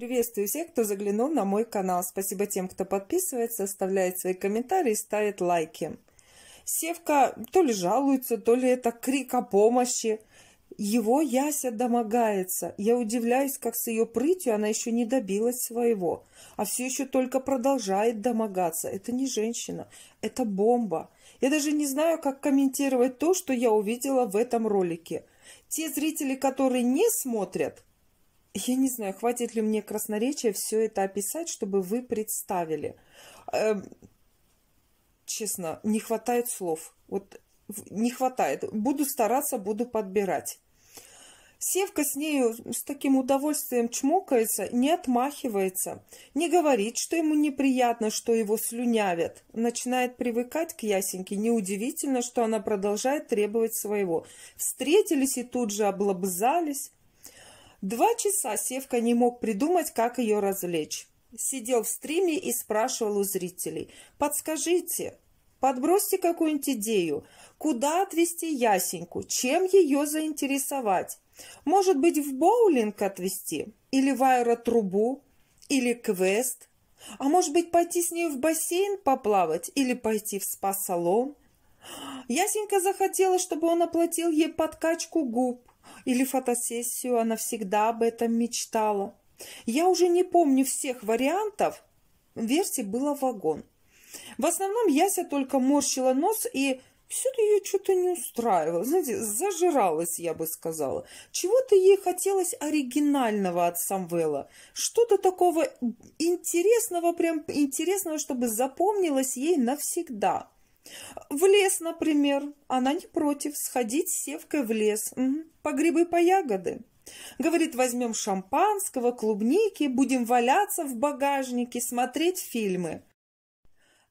Приветствую всех, кто заглянул на мой канал. Спасибо тем, кто подписывается, оставляет свои комментарии ставит лайки. Севка то ли жалуется, то ли это крик о помощи. Его Яся домогается. Я удивляюсь, как с ее прытью она еще не добилась своего, а все еще только продолжает домогаться. Это не женщина, это бомба. Я даже не знаю, как комментировать то, что я увидела в этом ролике. Те зрители, которые не смотрят, я не знаю, хватит ли мне красноречия все это описать, чтобы вы представили. Эм, честно, не хватает слов. Вот не хватает. Буду стараться, буду подбирать. Севка с нею с таким удовольствием чмокается, не отмахивается, не говорит, что ему неприятно, что его слюнявят. Начинает привыкать к Ясеньке. Неудивительно, что она продолжает требовать своего. Встретились и тут же облобзались. Два часа Севка не мог придумать, как ее развлечь. Сидел в стриме и спрашивал у зрителей. «Подскажите, подбросьте какую-нибудь идею. Куда отвезти Ясеньку? Чем ее заинтересовать? Может быть, в боулинг отвезти? Или в аэротрубу? Или квест? А может быть, пойти с ней в бассейн поплавать? Или пойти в спа-салон?» Ясенька захотела, чтобы он оплатил ей подкачку губ или фотосессию, она всегда об этом мечтала. Я уже не помню всех вариантов, версий было вагон. В основном Яся только морщила нос и все-то ее что-то не устраивало. Знаете, зажиралась, я бы сказала. Чего-то ей хотелось оригинального от Самвела. Что-то такого интересного, прям интересного, чтобы запомнилось ей навсегда. В лес, например. Она не против сходить с севкой в лес. Угу. По грибы, по ягоды. Говорит, возьмем шампанского, клубники, будем валяться в багажнике, смотреть фильмы.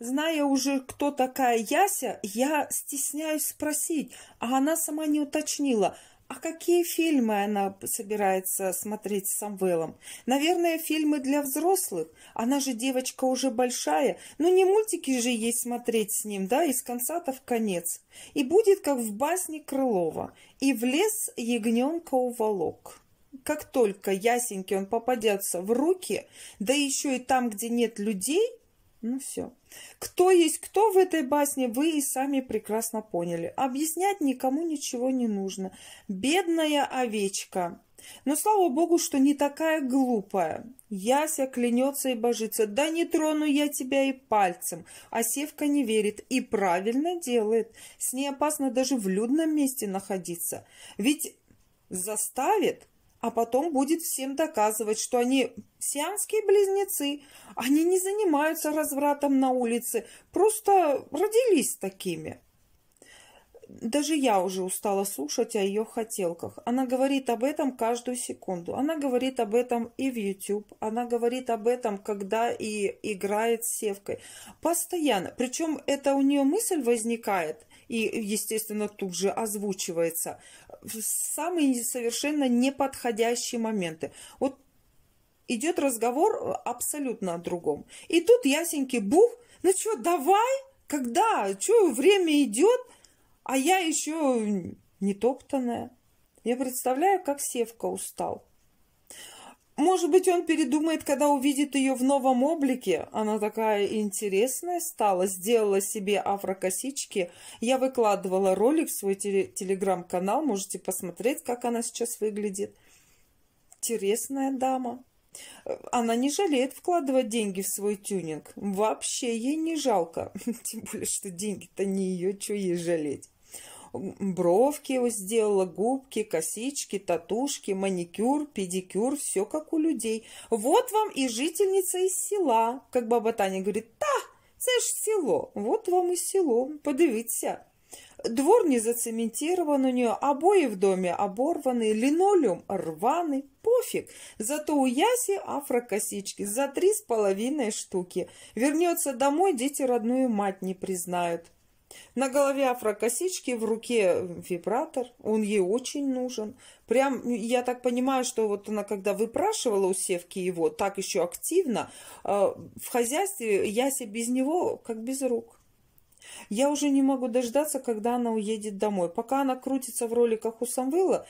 Зная уже, кто такая Яся, я стесняюсь спросить, а она сама не уточнила, а какие фильмы она собирается смотреть с Самвелом? Наверное, фильмы для взрослых. Она же девочка уже большая. Но ну, не мультики же ей смотреть с ним, да, из конца-то в конец. И будет, как в басне Крылова. И в лес ягненка уволок. Как только ясеньки он попадется в руки, да еще и там, где нет людей, ну все. Кто есть кто в этой басне, вы и сами прекрасно поняли. Объяснять никому ничего не нужно. Бедная овечка. Но слава богу, что не такая глупая. Яся клянется и божится. Да не трону я тебя и пальцем. А Севка не верит и правильно делает. С ней опасно даже в людном месте находиться. Ведь заставит а потом будет всем доказывать, что они сианские близнецы. Они не занимаются развратом на улице, просто родились такими. Даже я уже устала слушать о ее хотелках. Она говорит об этом каждую секунду. Она говорит об этом и в YouTube. Она говорит об этом, когда и играет с севкой. Постоянно. Причем это у нее мысль возникает и, естественно, тут же озвучивается, в самые совершенно неподходящие моменты. Вот идет разговор э, абсолютно о другом. И тут ясенький бух, ну что, давай, когда, что, время идет, а я еще не топтанная. Я представляю, как Севка устал. Может быть, он передумает, когда увидит ее в новом облике. Она такая интересная стала, сделала себе афрокосички. Я выкладывала ролик в свой телеграм-канал, можете посмотреть, как она сейчас выглядит. Интересная дама. Она не жалеет вкладывать деньги в свой тюнинг. Вообще ей не жалко. Тем более, что деньги-то не ее, что ей жалеть. Бровки его сделала, губки, косички, татушки, маникюр, педикюр, все как у людей. Вот вам и жительница из села, как баба Таня говорит, та, це ж село, вот вам и село, подивіться. Двор не зацементирован у нее, обои в доме оборваны, линолеум рваный, пофиг. Зато у Яси афрокосички за три с половиной штуки. Вернется домой, дети родную мать не признают. На голове афрокосички, в руке вибратор, он ей очень нужен. Прям, ну, я так понимаю, что вот она когда выпрашивала у севки его так еще активно, а, в хозяйстве Яся без него как без рук. Я уже не могу дождаться, когда она уедет домой. Пока она крутится в роликах у Самвела,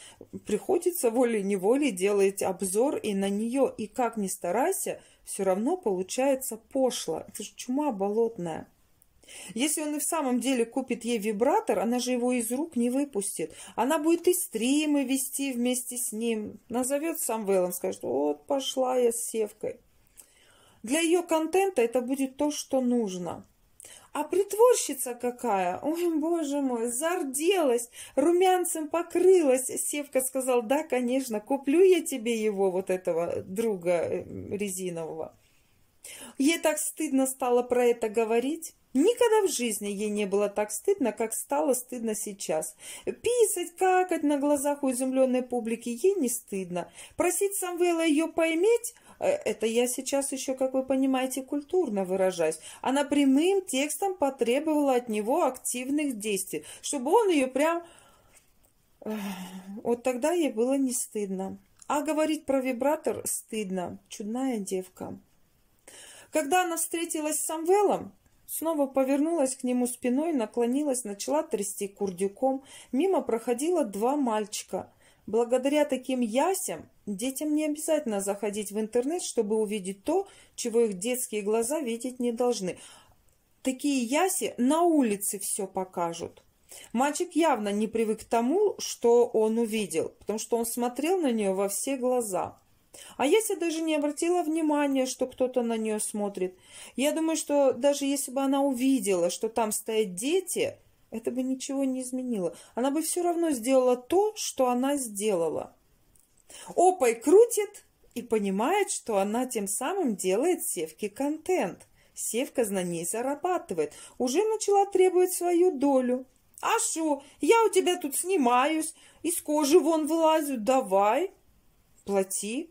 приходится волей-неволей делать обзор и на нее. И как ни старайся, все равно получается пошло. Это же чума болотная. Если он и в самом деле купит ей вибратор, она же его из рук не выпустит. Она будет и стримы вести вместе с ним. Назовет сам Самвелом, скажет, вот пошла я с Севкой. Для ее контента это будет то, что нужно. А притворщица какая? Ой, боже мой, зарделась, румянцем покрылась. Севка сказал, да, конечно, куплю я тебе его, вот этого друга э, резинового. Ей так стыдно стало про это говорить. Никогда в жизни ей не было так стыдно, как стало стыдно сейчас. Писать, какать на глазах у изумленной публики ей не стыдно. Просить Самвела ее поймать э, – это я сейчас еще, как вы понимаете, культурно выражаюсь, она прямым текстом потребовала от него активных действий, чтобы он ее прям... Э, вот тогда ей было не стыдно. А говорить про вибратор стыдно. Чудная девка. Когда она встретилась с Самвелом, Снова повернулась к нему спиной, наклонилась, начала трясти курдюком. Мимо проходило два мальчика. Благодаря таким ясям детям не обязательно заходить в интернет, чтобы увидеть то, чего их детские глаза видеть не должны. Такие яси на улице все покажут. Мальчик явно не привык к тому, что он увидел, потому что он смотрел на нее во все глаза. А Яся даже не обратила внимания, что кто-то на нее смотрит. Я думаю, что даже если бы она увидела, что там стоят дети, это бы ничего не изменило. Она бы все равно сделала то, что она сделала. Опой крутит и понимает, что она тем самым делает севки контент. Севка на ней зарабатывает. Уже начала требовать свою долю. «А шо, я у тебя тут снимаюсь, из кожи вон вылазю, давай, плати».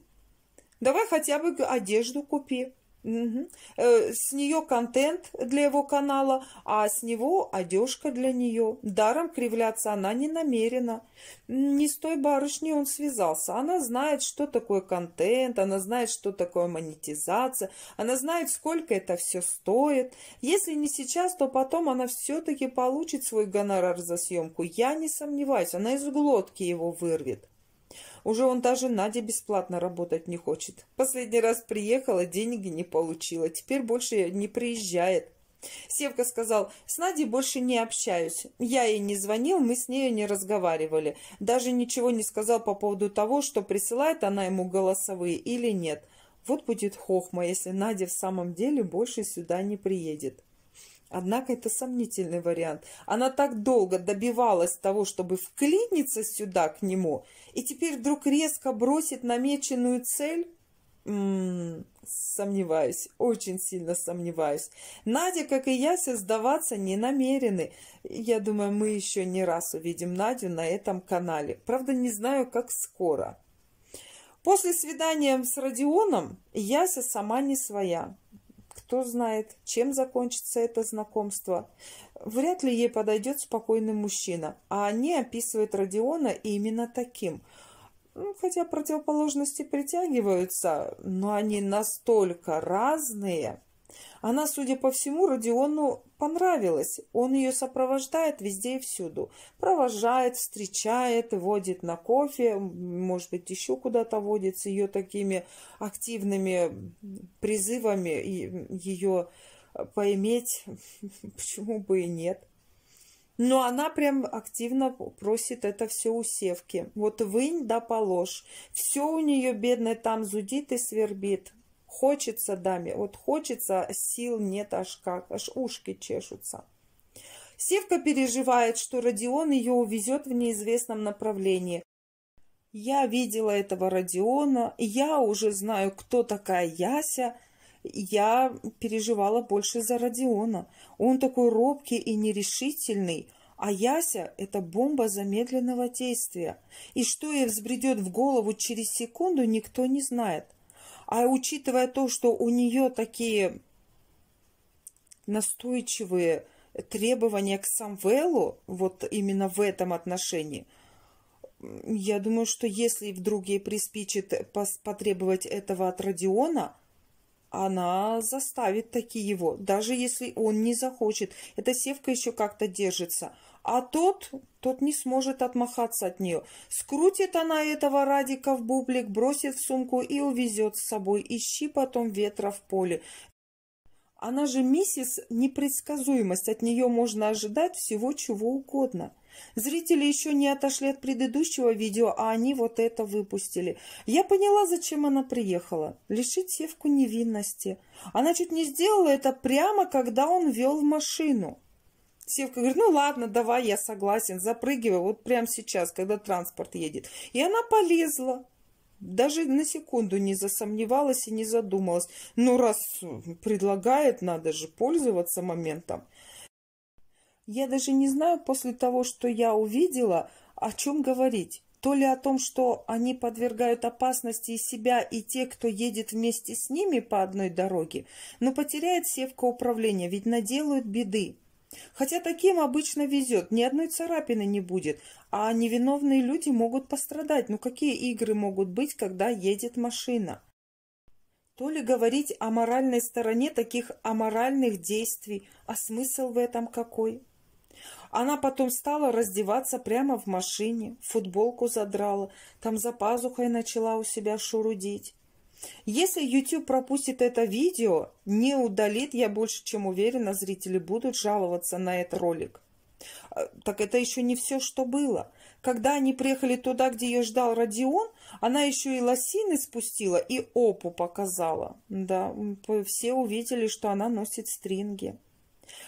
Давай хотя бы одежду купи. Угу. С нее контент для его канала, а с него одежка для нее. Даром кривляться она не намерена. Не с той барышней он связался. Она знает, что такое контент, она знает, что такое монетизация, она знает, сколько это все стоит. Если не сейчас, то потом она все-таки получит свой гонорар за съемку. Я не сомневаюсь, она из глотки его вырвет. Уже он даже Наде бесплатно работать не хочет. Последний раз приехала, деньги не получила. Теперь больше не приезжает. Севка сказал, с Надей больше не общаюсь. Я ей не звонил, мы с ней не разговаривали. Даже ничего не сказал по поводу того, что присылает она ему голосовые или нет. Вот будет хохма, если Надя в самом деле больше сюда не приедет. Однако это сомнительный вариант. Она так долго добивалась того, чтобы вклиниться сюда, к нему, и теперь вдруг резко бросит намеченную цель? М м-м, -м, сомневаюсь, очень сильно сомневаюсь. Надя, как и Яся, сдаваться не намерены. Я думаю, мы еще не раз увидим Надю на этом канале. Правда, не знаю, как скоро. После свидания с Родионом Яся сама не своя. Кто знает, чем закончится это знакомство. Вряд ли ей подойдет спокойный мужчина. А они описывают Родиона именно таким. Ну, хотя противоположности притягиваются, но они настолько разные – она, судя по всему, Родиону понравилась. Он ее сопровождает везде и всюду. Провожает, встречает, водит на кофе, может быть, еще куда-то водит с ее такими активными призывами ее э, поиметь. Почему бы и нет? Но она прям активно просит это все у Севки. Вот вынь да положь. Все у нее, бедной, там зудит и свербит. Хочется, даме, вот хочется, сил нет аж как, аж ушки чешутся. Севка переживает, что Родион ее увезет в неизвестном направлении. Я видела этого Родиона, я уже знаю, кто такая Яся. Я переживала больше за Родиона. Он такой робкий и нерешительный, а Яся – это бомба замедленного действия. И что ей взбредет в голову через секунду, никто не знает. А учитывая то, что у нее такие настойчивые требования к Самвелу, вот именно в этом отношении, я думаю, что если вдруг ей приспичит потребовать этого от Родиона, она заставит таки его, даже если он не захочет. Эта севка еще как-то держится а тот, тот не сможет отмахаться от нее. Скрутит она этого Радика в бублик, бросит в сумку и увезет с собой. Ищи потом ветра в поле. Она же миссис непредсказуемость, от нее можно ожидать всего чего угодно. Зрители еще не отошли от предыдущего видео, а они вот это выпустили. Я поняла, зачем она приехала. Лишить Севку невинности. Она чуть не сделала это прямо, когда он вел в машину. Севка говорит, ну ладно, давай, я согласен, запрыгивай вот прямо сейчас, когда транспорт едет. И она полезла. Даже на секунду не засомневалась и не задумалась. Ну, раз предлагает, надо же пользоваться моментом. Я даже не знаю после того, что я увидела, о чем говорить. То ли о том, что они подвергают опасности и себя, и те, кто едет вместе с ними по одной дороге, но потеряет Севка управление, ведь наделают беды. Хотя таким обычно везет, ни одной царапины не будет, а невиновные люди могут пострадать. Ну какие игры могут быть, когда едет машина? То ли говорить о моральной стороне таких аморальных действий, а смысл в этом какой? Она потом стала раздеваться прямо в машине, футболку задрала, там за пазухой начала у себя шурудить. Если YouTube пропустит это видео, не удалит, я больше чем уверена, зрители будут жаловаться на этот ролик. А, так это еще не все, что было. Когда они приехали туда, где ее ждал Родион, она еще и лосины спустила и опу показала. Да, все увидели, что она носит стринги.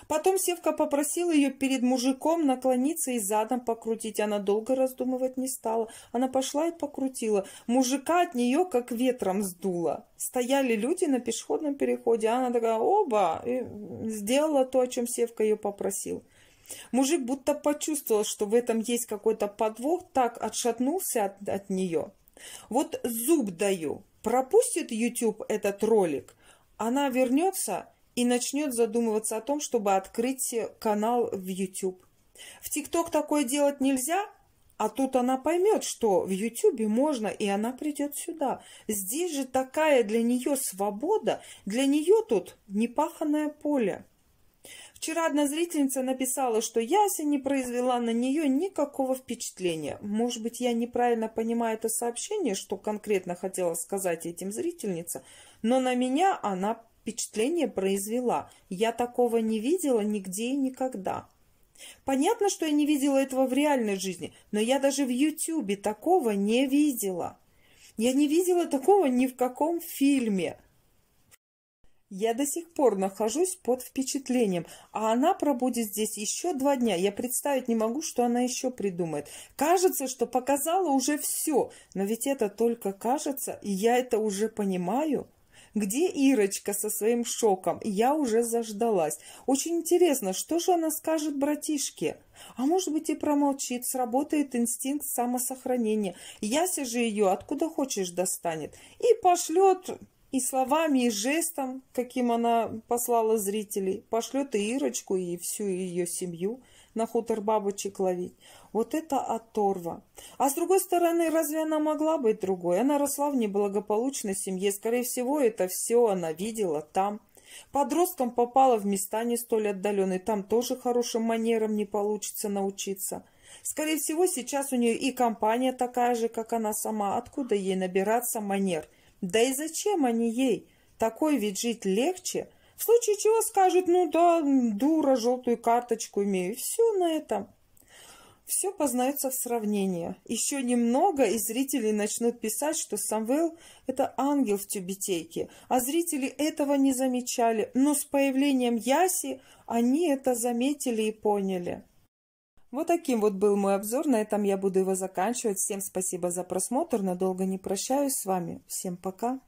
Потом Севка попросила ее перед мужиком наклониться и задом покрутить. Она долго раздумывать не стала. Она пошла и покрутила. Мужика от нее как ветром сдуло. Стояли люди на пешеходном переходе. А она такая, оба, и сделала то, о чем Севка ее попросил. Мужик будто почувствовал, что в этом есть какой-то подвох, так отшатнулся от, от нее. Вот зуб даю. Пропустит YouTube этот ролик, она вернется и начнет задумываться о том, чтобы открыть канал в YouTube. В ТикТок такое делать нельзя, а тут она поймет, что в Ютубе можно, и она придет сюда. Здесь же такая для нее свобода, для нее тут непаханное поле. Вчера одна зрительница написала, что Яся не произвела на нее никакого впечатления. Может быть, я неправильно понимаю это сообщение, что конкретно хотела сказать этим зрительница, но на меня она впечатление произвела. Я такого не видела нигде и никогда. Понятно, что я не видела этого в реальной жизни, но я даже в Ютьюбе такого не видела. Я не видела такого ни в каком фильме. Я до сих пор нахожусь под впечатлением, а она пробудет здесь еще два дня. Я представить не могу, что она еще придумает. Кажется, что показала уже все, но ведь это только кажется, и я это уже понимаю. Где Ирочка со своим шоком? Я уже заждалась. Очень интересно, что же она скажет братишке? А может быть и промолчит, сработает инстинкт самосохранения. Яся же ее откуда хочешь достанет. И пошлет и словами, и жестом, каким она послала зрителей, пошлет и Ирочку, и всю ее семью – на хутор бабочек ловить. Вот это оторва. А с другой стороны, разве она могла быть другой? Она росла в неблагополучной семье. Скорее всего, это все она видела там. Подростком попала в места не столь отдаленные. Там тоже хорошим манерам не получится научиться. Скорее всего, сейчас у нее и компания такая же, как она сама. Откуда ей набираться манер? Да и зачем они ей? Такой вид жить легче – в случае чего скажет, ну да, дура, желтую карточку имею. Все на этом. Все познается в сравнении. Еще немного, и зрители начнут писать, что Самвел – это ангел в тюбетейке. А зрители этого не замечали, но с появлением Яси они это заметили и поняли. Вот таким вот был мой обзор. На этом я буду его заканчивать. Всем спасибо за просмотр. Надолго не прощаюсь с вами. Всем пока.